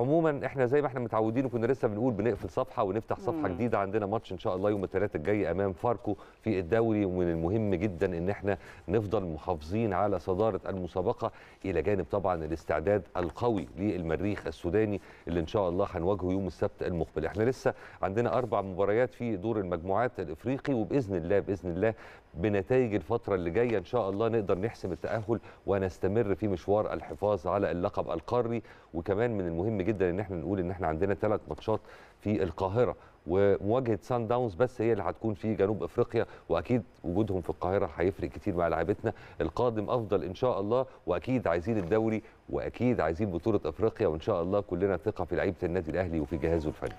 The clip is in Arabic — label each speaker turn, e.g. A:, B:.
A: عموما احنا زي ما احنا متعودين وكنا لسه بنقول بنقفل صفحه ونفتح صفحه مم. جديده عندنا ماتش ان شاء الله يوم الثلاثاء الجاي امام فاركو في الدوري ومن المهم جدا ان احنا نفضل محافظين على صداره المسابقه الى جانب طبعا الاستعداد القوي للمريخ السوداني اللي ان شاء الله هنواجهه يوم السبت المقبل احنا لسه عندنا اربع مباريات في دور المجموعات الافريقي وباذن الله باذن الله بنتائج الفتره اللي جايه ان شاء الله نقدر نحسم التاهل ونستمر في مشوار الحفاظ على اللقب القاري وكمان من المهم جدا جدا ان احنا نقول ان احنا عندنا ثلاث ماتشات في القاهره ومواجهه سان داونز بس هي اللي هتكون في جنوب افريقيا واكيد وجودهم في القاهره هيفرق كتير مع لعيبتنا القادم افضل ان شاء الله واكيد عايزين الدوري واكيد عايزين بطوله افريقيا وان شاء الله كلنا ثقه في لعيبه النادي الاهلي وفي جهازه الفني